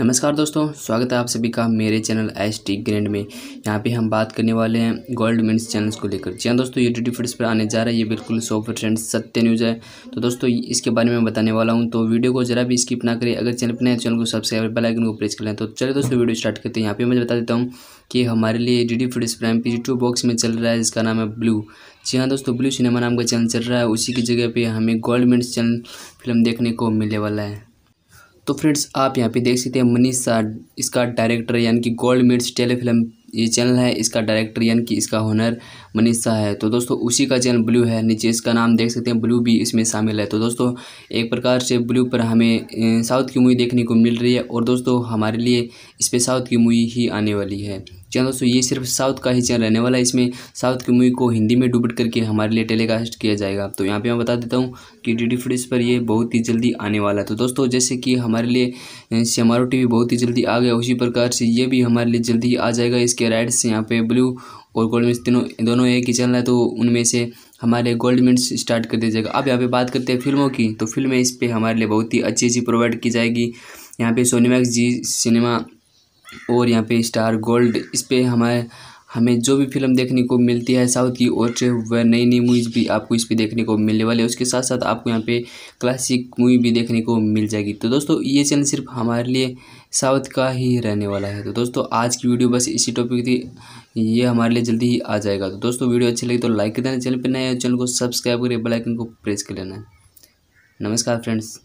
नमस्कार दोस्तों स्वागत है आप सभी का मेरे चैनल एच टी ग्रैंड में यहाँ पे हम बात करने वाले हैं गोल्ड मिनट्स चैनल्स को लेकर जी हाँ दोस्तों ये ड्यूटी फिट्स पर आने जा रहा है ये बिल्कुल सौ परसेंट सत्य न्यूज़ है तो दोस्तों इसके बारे में बताने वाला हूँ तो वीडियो को जरा भी स्किप ना करें अगर चैनल पर नए चैनल को सब्सक्राइब बेलाइकन को प्रेस कर लें तो चलिए दोस्तों वीडियो स्टार्ट करते हैं यहाँ पर मैं बता देता हूँ कि हमारे लिए D D feeds prime P two box में चल रहा है जिसका नाम है ब्लू जी हाँ दोस्तों ब्लू सिनेमा नाम का चैनल चल रहा है उसी की जगह पर हमें गोल्ड मिनट्स चैनल फिल्म देखने को मिलने वाला है तो फ्रेंड्स आप यहाँ पे देख सकते हैं मनीषा इसका डायरेक्टर यानी कि गोल्ड मिट्स टेलीफिल्म ये चैनल है इसका डायरेक्टर यानी कि इसका हुनर मनीषा है तो दोस्तों उसी का चैनल ब्लू है नीचे इसका नाम देख सकते हैं ब्लू भी इसमें शामिल है तो दोस्तों एक प्रकार से ब्लू पर हमें साउथ की मूवी देखने को मिल रही है और दोस्तों हमारे लिए इस पर साउथ की मूवी ही आने वाली है चैनल दोस्तों ये सिर्फ साउथ का ही चैनल रहने वाला है इसमें साउथ की मूवी को हिंदी में डुबट करके हमारे लिए टेलीकास्ट किया जाएगा तो यहाँ पे मैं बता देता हूँ कि डी डी फ्रिज पर ये बहुत ही जल्दी आने वाला है तो दोस्तों जैसे कि हमारे लिए श्यामारो टी बहुत ही जल्दी आ गया उसी प्रकार से ये भी हमारे लिए जल्दी आ जाएगा इसके राइट्स यहाँ पे ब्लू और गोल्ड मेंस तीनों दोनों एक ही चैनल है तो उनमें से हमारे गोल्ड मेंस स्टार्ट कर दीजिएगा अब यहाँ पे बात करते हैं फिल्मों की तो फिल्में इस पर हमारे लिए बहुत ही अच्छी अच्छी प्रोवाइड की जाएगी यहाँ पे सोनीमैक्स जी सिनेमा और यहाँ पे स्टार गोल्ड इस पर हमारे हमें जो भी फिल्म देखने को मिलती है साउथ की और वह नई नई मूवीज़ भी आपको इस पर देखने को मिलने वाली है उसके साथ साथ आपको यहाँ पे क्लासिक मूवी भी देखने को मिल जाएगी तो दोस्तों ये चैनल सिर्फ हमारे लिए साउथ का ही रहने वाला है तो दोस्तों आज की वीडियो बस इसी टॉपिक थी ये हमारे लिए जल्दी ही आ जाएगा तो दोस्तों वीडियो अच्छी लगी तो लाइक कर देना चैनल पर नए चैनल को सब्सक्राइब करिए बेलाइकन को प्रेस कर लेना नमस्कार फ्रेंड्स